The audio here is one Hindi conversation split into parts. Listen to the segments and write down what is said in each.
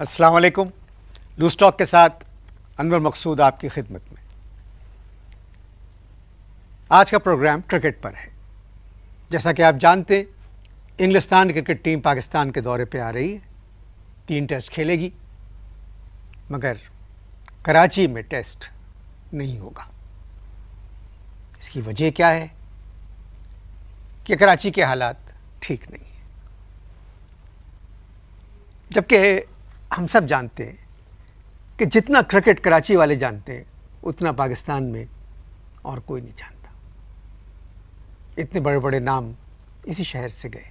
अस्सलाम वालेकुम लूस्टॉक के साथ अनवर मकसूद आपकी खिदमत में आज का प्रोग्राम क्रिकेट पर है जैसा कि आप जानते हैं इंग्लिस्तान क्रिकेट टीम पाकिस्तान के दौरे पे आ रही है तीन टेस्ट खेलेगी मगर कराची में टेस्ट नहीं होगा इसकी वजह क्या है कि कराची के हालात ठीक नहीं है जबकि हम सब जानते हैं कि जितना क्रिकेट कराची वाले जानते हैं उतना पाकिस्तान में और कोई नहीं जानता इतने बड़े बड़े नाम इसी शहर से गए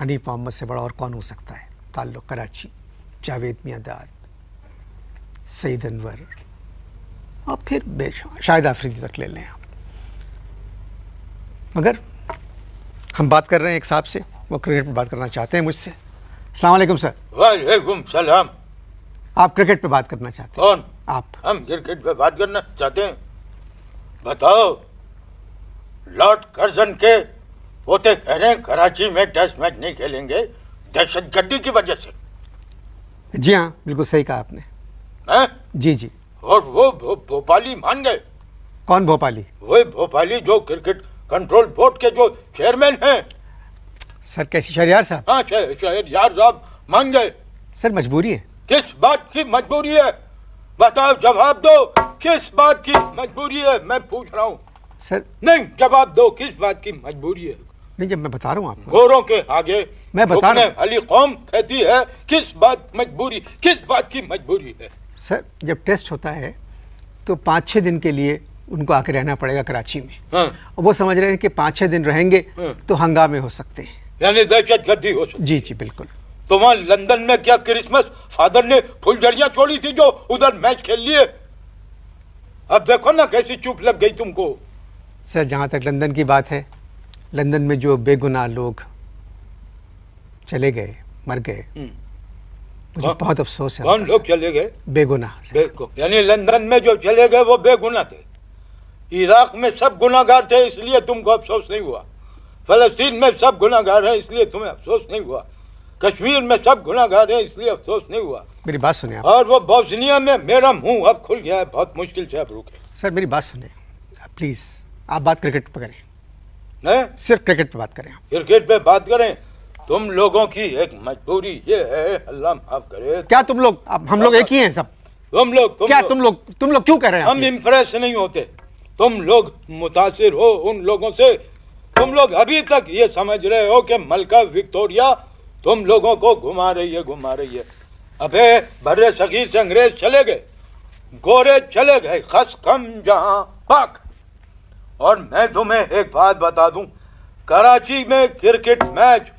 हनीफ मोहम्मद से बड़ा और कौन हो सकता है ताल्लुक कराची जावेद मियादाद सईद अनवर और फिर शायद आफरीदी तक ले लें आप मगर हम बात कर रहे हैं एक साहब से वो क्रिकेट में बात करना चाहते हैं मुझसे सलाम सर वालेकुम सलाम आप क्रिकेट पे बात करना चाहते हैं कौन आप हम क्रिकेट पे बात करना चाहते हैं बताओ लॉर्ड कर्जन के पोते कह रहे कराची में टेस्ट मैच नहीं खेलेंगे दहशत गर्दी की वजह से जी हाँ बिल्कुल सही कहा आपने है? जी जी और वो भोपाली मान गए कौन भोपाली वही भोपाली जो क्रिकेट कंट्रोल बोर्ड के जो चेयरमैन हैं सर कैसी शहरियार साहब हाँ शहरियार साहब मान गए सर मजबूरी है किस बात की मजबूरी है बताओ जवाब दो किस बात की मजबूरी है मैं पूछ रहा हूँ सर नहीं जवाब दो किस बात की मजबूरी है नहीं जब मैं बता रहा हूँ आपको गोरों के आगे मैं बता रहा हूँ अली कौम कहती है किस बात मजबूरी किस बात की मजबूरी है सर जब टेस्ट होता है तो पाँच छः दिन के लिए उनको आके रहना पड़ेगा कराची में हाँ। वो समझ रहे हैं कि पाँच छः दिन रहेंगे हाँ। तो हंगामे हो सकते हैं यानी दहशत गर्दी हो जी जी बिल्कुल तो वहां लंदन में क्या क्रिसमस फादर ने फुलझड़िया छोड़ी थी जो उधर मैच खेल लिए अब देखो ना कैसी चुप लग गई तुमको सर जहां तक लंदन की बात है लंदन में जो बेगुनाह लोग चले गए मर गए हम्म। मुझे हाँ। बहुत अफसोस है कौन लोग चले गए बेगुनाह यानी लंदन में जो चले गए वो बेगुनाह थे इराक में सब गुनागार थे इसलिए तुमको अफसोस नहीं हुआ फलस्तीन में सब गुनागार हैं इसलिए तुम्हें अफसोस नहीं हुआ कश्मीर में सब गुनागार हैं इसलिए अफसोस नहीं हुआ मेरी बात सुनिए और वो बॉसनिया में मेरा मुंह अब खुल गया है बहुत मुश्किल से अब रुके सर मेरी बात सुनिए प्लीज़ आप बात क्रिकेट पर करें नहीं सिर्फ क्रिकेट पे बात करें क्रिकेट पे बात करें तुम लोगों की एक मजबूरी ये है अल्लाह माफ करे क्या तुम लोग हम लोग एक ही हैं सब तुम लोग तुम क्या लो, तुम लोग तुम लोग क्यों कह रहे हैं हम इम्प्रेस नहीं होते तुम लोग मुतासिर हो उन लोगों से तुम लोग अभी तक ये समझ रहे हो कि मलका विक्टोरिया तुम लोगों को घुमा रही है घुमा रही है अबे भरे सखी से अंग्रेज चले गए गोरे चले गए खस कम जहां पाक और मैं तुम्हें एक बात बता दूं कराची में क्रिकेट मैच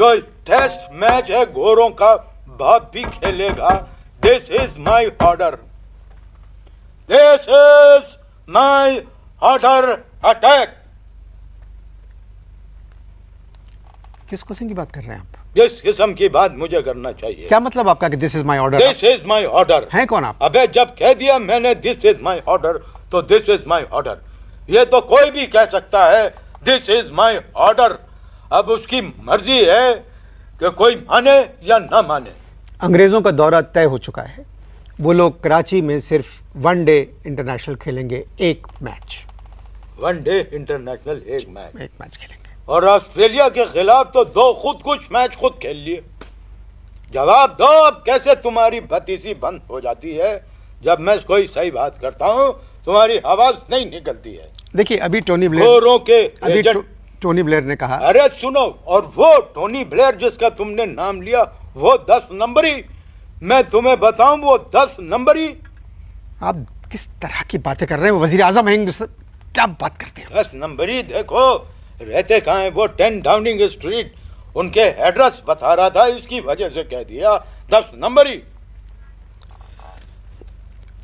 जो टेस्ट मैच है गोरों का भाप भी खेलेगा this is my order this is my order attack किस किस्म की बात कर रहे हैं आप जिस किस्म की बात मुझे करना चाहिए क्या मतलब आपका कि this is my order this is my order हैं कौन आप अबे जब कह दिया मैंने दिस इज माय ऑर्डर तो दिस इज माय ऑर्डर ये तो कोई भी कह सकता है दिस इज माय ऑर्डर अब उसकी मर्जी है कि कोई माने या ना माने अंग्रेज़ों का दौरा तय हो चुका है वो लोग कराची में सिर्फ वन डे इंटरनेशनल खेलेंगे एक मैच वन डे इंटरनेशनल एक मैच एक मैच खेलेंगे और ऑस्ट्रेलिया के खिलाफ तो दो खुद कुछ मैच खुद खेल लिए जवाब दो अब कैसे तुम्हारी भतीसी बंद हो जाती है जब मैं कोई सही बात करता हूँ तुम्हारी आवाज नहीं निकलती है देखिए अभी टोनी ब्लेयर के अभी टोनी ब्लेयर ने कहा अरे सुनो और वो टोनी ब्लेयर जिसका तुमने नाम लिया वो दस नंबरी मैं तुम्हें बताऊं वो दस नंबरी आप किस तरह की बातें कर रहे हैं वजीर आजम है क्या बात करते हैं दस नंबरी देखो रहते कहाँ हैं वो टेन डाउनिंग स्ट्रीट उनके एड्रेस बता रहा था इसकी वजह से कह दिया दस नंबर ही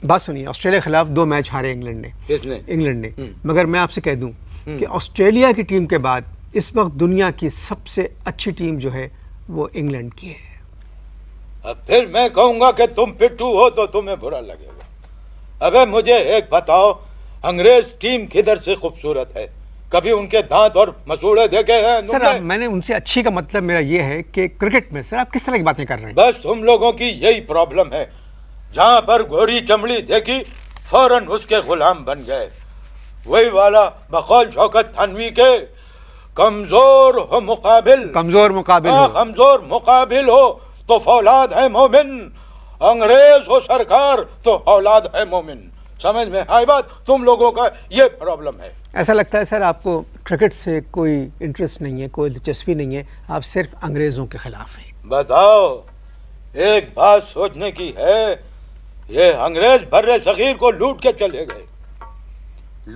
बात सुनिए ऑस्ट्रेलिया के खिलाफ दो मैच हारे इंग्लैंड ने इसने इंग्लैंड ने हम्म। मगर मैं आपसे कह दूं हम्म। कि ऑस्ट्रेलिया की टीम के बाद इस वक्त दुनिया की सबसे अच्छी टीम जो है वो इंग्लैंड की है अब फिर मैं कहूंगा कि तुम पिट्टू हो तो तुम्हें बुरा लगेगा अबे मुझे एक बताओ अंग्रेज टीम किधर से खूबसूरत है कभी उनके दांत और मसूड़े देखे हैं सर मैंने उनसे अच्छी का मतलब मेरा ये है कि क्रिकेट में सर आप किस तरह की बातें कर रहे हैं बस तुम लोगों की यही प्रॉब्लम है जहाँ पर गोरी चमड़ी देखी फौरन उसके गुलाम बन गए वही वाला बखौल शौकत थानवी के कमजोर हो मुकाबिल कमजोर मुकाबिल हाँ, हो कमजोर मुकाबिल हो तो फौलाद है मोमिन अंग्रेज हो सरकार तो औलाद है मोमिन समझ में आई हाँ, बात तुम लोगों का ये प्रॉब्लम है ऐसा लगता है सर आपको क्रिकेट से कोई इंटरेस्ट नहीं है कोई दिलचस्पी नहीं है आप सिर्फ अंग्रेज़ों के ख़िलाफ़ हैं बताओ एक बात सोचने की है ये अंग्रेज भर्रे सगीर को लूट के चले गए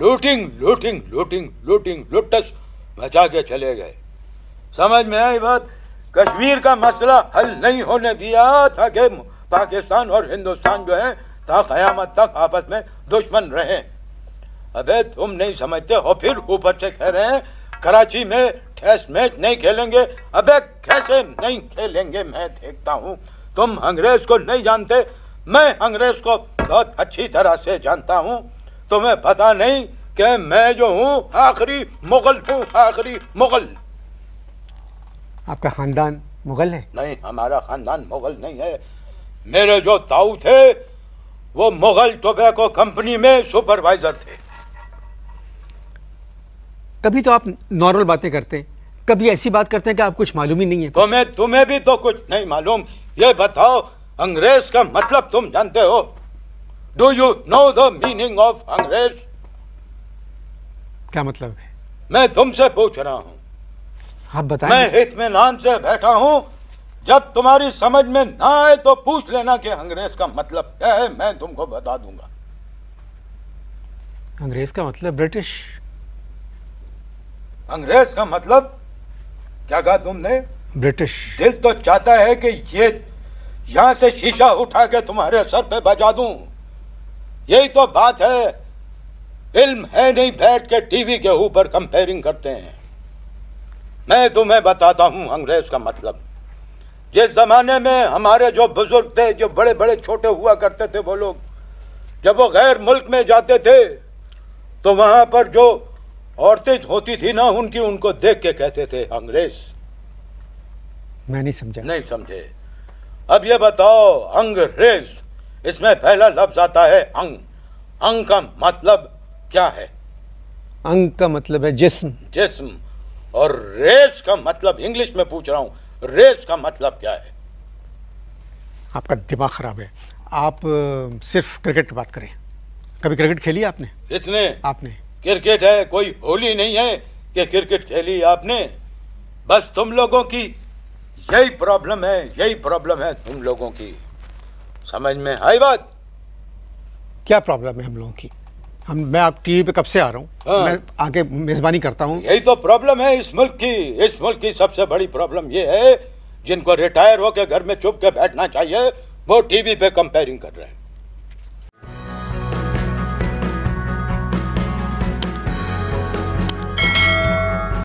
लूटिंग लूटिंग लूटिंग लूटिंग लुटस बचा के चले गए समझ में आई बात कश्मीर का मसला हल नहीं होने दिया था कि पाकिस्तान और हिंदुस्तान जो है ता कयामत तक आपस में दुश्मन रहे अबे तुम नहीं समझते हो फिर ऊपर से कह रहे हैं कराची में टेस्ट मैच नहीं खेलेंगे अबे कैसे नहीं खेलेंगे मैं देखता हूँ तुम अंग्रेज को नहीं जानते मैं अंग्रेज को बहुत अच्छी तरह से जानता हूँ तुम्हें पता नहीं कि मैं जो हूँ आखिरी मुगल हूँ आखिरी मुगल आपका खानदान मुगल है नहीं हमारा खानदान मुगल नहीं है मेरे जो ताऊ थे वो मुगल टोबैको कंपनी में सुपरवाइजर थे कभी तो आप नॉर्मल बातें करते हैं कभी ऐसी बात करते हैं कि आप कुछ मालूम ही नहीं है तो मैं तुम्हें भी तो कुछ नहीं मालूम ये बताओ अंग्रेज का मतलब तुम जानते हो do you know the meaning of अंग्रेज क्या मतलब है मैं तुमसे पूछ रहा हूं आप बताएं मैं इतमान से बैठा हूं जब तुम्हारी समझ में ना आए तो पूछ लेना कि अंग्रेज का मतलब क्या है मैं तुमको बता दूंगा अंग्रेज का मतलब ब्रिटिश अंग्रेज का मतलब क्या कहा तुमने ब्रिटिश दिल तो चाहता है कि ये यहां से शीशा उठा के तुम्हारे सर पे बजा दूं यही तो बात है फिल्म है नहीं बैठ के टीवी के ऊपर कंपेयरिंग करते हैं मैं तुम्हें बताता हूं अंग्रेज का मतलब जिस ज़माने में हमारे जो बुज़ुर्ग थे जो बड़े बड़े छोटे हुआ करते थे वो लोग जब वो गैर मुल्क में जाते थे तो वहां पर जो औरतें होती थी ना उनकी उनको देख के कहते थे अंग्रेज मैं नहीं समझा नहीं समझे अब ये बताओ अंग्रेज इसमें पहला लफ्ज आता है अंग अंग का मतलब क्या है अंग का मतलब है जिस्म जिस्म और रेस का मतलब इंग्लिश में पूछ रहा हूं रेस का मतलब क्या है आपका दिमाग खराब है आप सिर्फ क्रिकेट की बात करें कभी क्रिकेट खेली आपने इसने आपने क्रिकेट है कोई होली नहीं है कि क्रिकेट खेली आपने बस तुम लोगों की यही प्रॉब्लम है यही प्रॉब्लम है तुम लोगों की समझ में आई बात क्या प्रॉब्लम है हम लोगों की हम मैं आप टीवी पे कब से आ रहा हूँ हाँ। मैं आगे मेजबानी करता हूँ यही तो प्रॉब्लम है इस मुल्क की इस मुल्क की सबसे बड़ी प्रॉब्लम ये है जिनको रिटायर होकर घर में चुप के बैठना चाहिए वो टीवी पे कंपेयरिंग कर रहे हैं